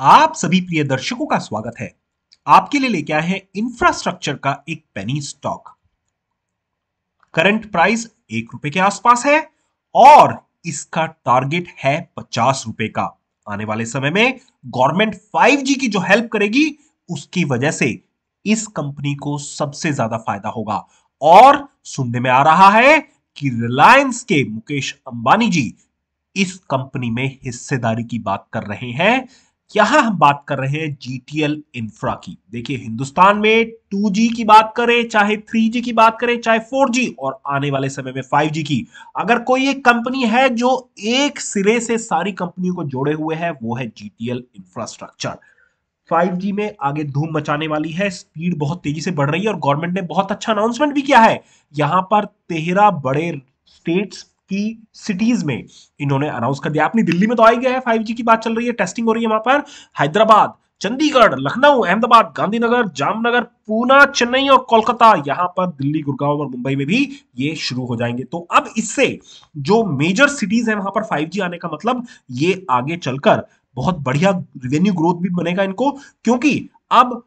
आप सभी प्रिय दर्शकों का स्वागत है आपके लिए लेके आए हैं इंफ्रास्ट्रक्चर का एक पेनी स्टॉक करंट प्राइस एक रुपए के आसपास है और इसका टारगेट है पचास रुपए का आने वाले समय में गवर्नमेंट 5G की जो हेल्प करेगी उसकी वजह से इस कंपनी को सबसे ज्यादा फायदा होगा और सुनने में आ रहा है कि रिलायंस के मुकेश अंबानी जी इस कंपनी में हिस्सेदारी की बात कर रहे हैं यहां हम बात कर रहे हैं जीटीएल इंफ्रा की देखिए हिंदुस्तान में 2G की बात करें चाहे 3G की बात करें चाहे 4G और आने वाले समय में 5G की अगर कोई एक कंपनी है जो एक सिरे से सारी कंपनियों को जोड़े हुए है वो है जीटीएल इंफ्रास्ट्रक्चर 5G में आगे धूम मचाने वाली है स्पीड बहुत तेजी से बढ़ रही है और गवर्नमेंट ने बहुत अच्छा अनाउंसमेंट भी किया है यहां पर तेरह बड़े स्टेट्स की सिटीज में इन्होंने अनाउंस कर दिया अपनी दिल्ली में तो आई गया है फाइव की बात चल रही है टेस्टिंग हो रही है वहां पर हैदराबाद चंडीगढ़ लखनऊ अहमदाबाद गांधीनगर जामनगर पूना चेन्नई और कोलकाता यहां पर दिल्ली गुड़गांव और मुंबई में भी ये शुरू हो जाएंगे तो अब इससे जो मेजर सिटीज है वहां पर 5G आने का मतलब ये आगे चलकर बहुत बढ़िया रेवेन्यू ग्रोथ भी बनेगा इनको क्योंकि अब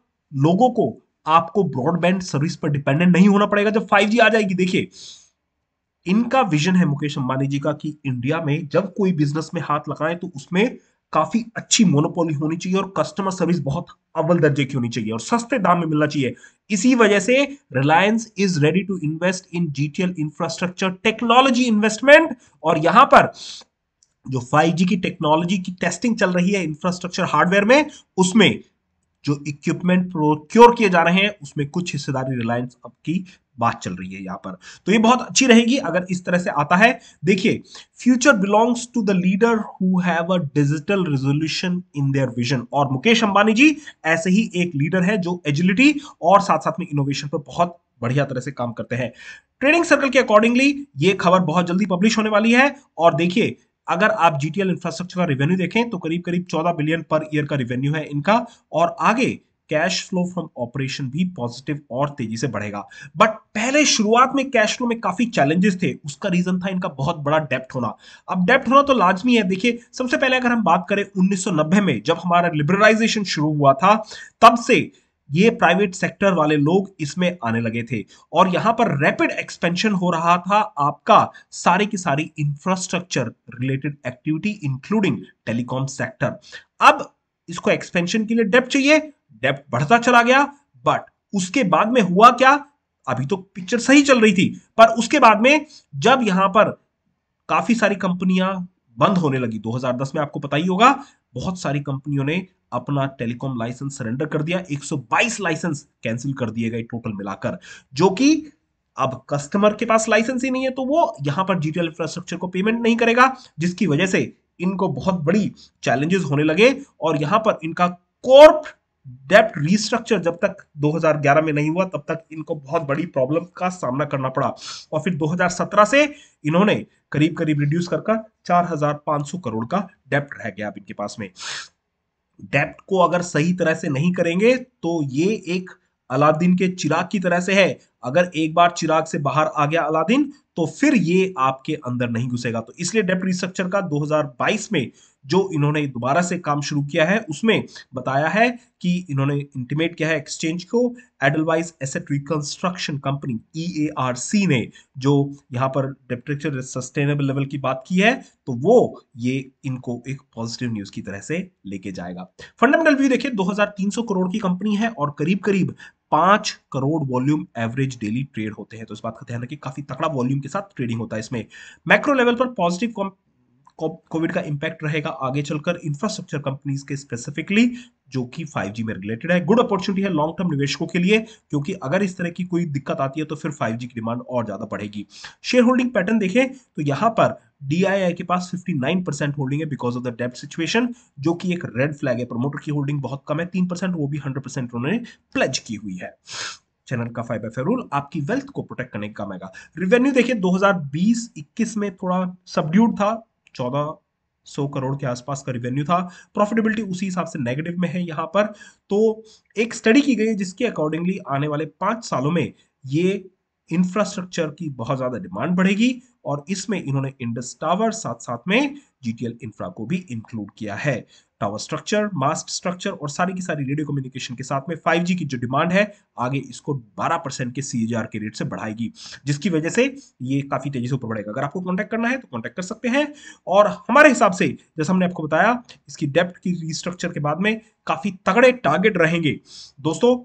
लोगों को आपको ब्रॉडबैंड सर्विस पर डिपेंडेंट नहीं होना पड़ेगा जब फाइव आ जाएगी देखिए इनका विजन है मुकेश अंबानी जी का कि इंडिया में जब कोई बिजनेस में हाथ लगाए तो उसमें काफी अच्छी मोनोपोली होनी चाहिए और कस्टमर सर्विस बहुत अव्वल दर्जे की होनी चाहिए और सस्ते दाम में मिलना चाहिए इसी वजह से Reliance is ready to invest in GTL infrastructure technology investment और यहां पर जो 5G की टेक्नोलॉजी की टेस्टिंग चल रही है इंफ्रास्ट्रक्चर हार्डवेयर में उसमें जो इक्विपमेंट प्रोक्योर किए जा रहे हैं उसमें कुछ हिस्सेदारी रिलायंस अब की बात चल रही है यहाँ पर तो ये बहुत अच्छी रहेगी अगर इस तरह से आता है देखिए future belongs to the leader who have a digital resolution in their vision और मुकेश अंबानी जी ऐसे ही एक लीडर है जो एजिलिटी और साथ साथ में इनोवेशन पर बहुत बढ़िया तरह से काम करते हैं ट्रेडिंग सर्कल के अकॉर्डिंगली ये खबर बहुत जल्दी पब्लिश होने वाली है और देखिए अगर आप जीटीएल इंफ्रास्ट्रक्चर का रिवेन्यू देखें तो करीब करीब 14 बिलियन पर ईयर का रिवेन्यू है इनका और आगे कैश फ्लो फ्रॉम ऑपरेशन भी पॉजिटिव और तेजी से बढ़ेगा बट पहले शुरुआत में कैश फ्लो में काफी चैलेंजेस थे उसका रीजन था इनका बहुत बड़ा डेप्ट होना अब डेप्ट होना तो लाजमी है देखिए सबसे पहले अगर हम बात करें उन्नीस में जब हमारा लिबरलाइजेशन शुरू हुआ था तब से ये प्राइवेट सेक्टर वाले लोग इसमें आने लगे थे और यहां पर रैपिड एक्सपेंशन हो रहा था आपका सारे की सारी infrastructure related activity including telecom sector अब इसको एक्सपेंशन के लिए डेप्ट चाहिए डेप्ट बढ़ता चला गया बट उसके बाद में हुआ क्या अभी तो पिक्चर सही चल रही थी पर उसके बाद में जब यहां पर काफी सारी कंपनियां बंद होने लगी 2010 में आपको पता ही होगा बहुत सारी कंपनियों ने अपना टेलीकॉम लाइसेंस सरेंडर कर दिया 122 लाइसेंस कैंसिल कर दिए गए टोटल मिलाकर जो कि अब कस्टमर के पास लाइसेंस ही नहीं है तो वो यहां पर जीटीएल इंफ्रास्ट्रक्चर को पेमेंट नहीं करेगा जिसकी वजह से इनको बहुत बड़ी चैलेंजेस होने लगे और यहां पर इनका कॉर्प डेप्ट रीस्ट्रक्चर जब तक 2011 में नहीं हुआ तब तक इनको बहुत बड़ी प्रॉब्लम का सामना करना पड़ा और फिर 2017 से इन्होंने करीब करीब रिड्यूस कर पांच सौ करोड़ का डेप्ट रह गया इनके पास में डेप्ट को अगर सही तरह से नहीं करेंगे तो ये एक अलादीन के चिराग की तरह से है अगर एक बार चिराग से बाहर आ गया अलादीन तो फिर ये आपके अंदर नहीं घुसेगा तो इसलिए डेप्ट रिस्ट्रक्चर का 2022 में जो इन्होंने दोबारा से काम शुरू किया है उसमें बताया है कि इन्होंने इंटीमेट किया है एक्सचेंज को एडलवाइज एसेट रिकंस्ट्रक्शन कंपनी ई ने जो यहाँ पर डेप्रेचर सस्टेनेबल लेवल की बात की है तो वो ये इनको एक पॉजिटिव न्यूज की तरह से लेके जाएगा फंडामेंटल व्यू देखिए 2300 करोड़ की कंपनी है और करीब करीब पांच crore volume average daily trade होते हैं तो इस बात का ध्यान रखिए काफी तकड़ा वॉल्यूम के साथ ट्रेडिंग होता है इसमें मैक्रो लेवल पर पॉजिटिव कोविड का इंपैक्ट रहेगा आगे चलकर इंफ्रास्ट्रक्चर कंपनीज के स्पेसिफिकली जो कि 5G में रिलेटेड है गुड अपॉर्चुनिटी है लॉन्ग टर्म निवेशकों के लिए क्योंकि अगर इस तरह की कोई दिक्कत आती है तो फिर 5G की डिमांड और ज़्यादा बढ़ेगी शेयर होल्डिंग पैटर्न देखें तो यहां पर डीआईआई के पास 59 परसेंट होल्डिंग है बिकॉज ऑफ द डेप्ट सिचुएशन जो कि एक रेड फ्लैग है प्रमोटर की होल्डिंग बहुत कम है तीन परसेंट वो भी हंड्रेड परसेंट उन्होंने प्लेज की हुई है चैनल का फाइव एफ रूल आपकी वेल्थ को प्रोटेक्ट करने का काम रिवेन्यू देखिए 2020-21 में थोड़ा सबड्यूड था चौदह सौ करोड़ के आसपास का रिवेन्यू था प्रॉफिटेबिलिटी उसी हिसाब से नेगेटिव में है यहाँ पर तो एक स्टडी की गई जिसके अकॉर्डिंगली आने वाले पांच सालों में ये इंफ्रास्ट्रक्चर की बहुत ज़्यादा डिमांड बढ़ेगी और इसमें इन्होंने इंडस टावर साथ साथ में जीटीएल इंफ्रा को भी इंक्लूड किया है टावर स्ट्रक्चर मास्ट स्ट्रक्चर और सारी की सारी रेडियो कम्युनिकेशन के साथ में 5G की जो डिमांड है आगे इसको 12 परसेंट के सी के रेट से बढ़ाएगी जिसकी वजह से ये काफी तेजी से ऊपर बढ़ेगा अगर आपको कॉन्टैक्ट करना है तो कॉन्टैक्ट कर सकते हैं और हमारे हिसाब से जैसे हमने आपको बताया इसकी डेप्थ की रिस्ट्रक्चर के बाद में काफी तगड़े टारगेट रहेंगे दोस्तों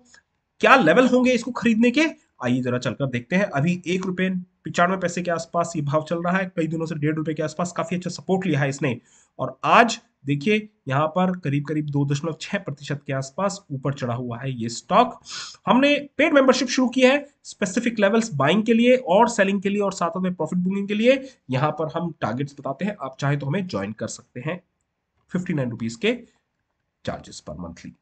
क्या लेवल होंगे इसको खरीदने के आइए जरा चलकर देखते हैं अभी एक रुपये पिचानवे पैसे के आसपास ये भाव चल रहा है कई दिनों से डेढ़ रुपए के आसपास काफी अच्छा सपोर्ट लिया है इसने और आज देखिए यहाँ पर करीब करीब दो दशमलव छह प्रतिशत के आसपास ऊपर चढ़ा हुआ है ये स्टॉक हमने पेड मेंबरशिप शुरू की है स्पेसिफिक लेवल्स बाइंग के लिए और सेलिंग के लिए और साथ में प्रॉफिट बुकिंग के लिए यहाँ पर हम टारगेट्स बताते हैं आप चाहे तो हमें ज्वाइन कर सकते हैं फिफ्टी के चार्जेस पर मंथली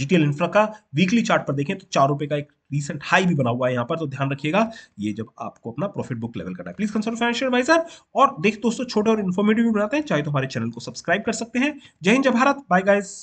जीटीएल इंफ्रा का वीकली चार्ट पर देखें तो चार रुपए का एक रीसेंट हाई भी बना हुआ है यहाँ पर तो ध्यान रखिएगा ये जब आपको अपना प्रॉफिट बुक लेवल करना है प्लीज कंसल्ट फाइनेंशियल एडवाइजर और देख दोस्तों छोटे और इन्फॉर्मेटिव भी बनाते हैं चाहे तो हमारे चैनल को सब्सक्राइब कर सकते हैं जय हिंद जय भारत बाय गाइज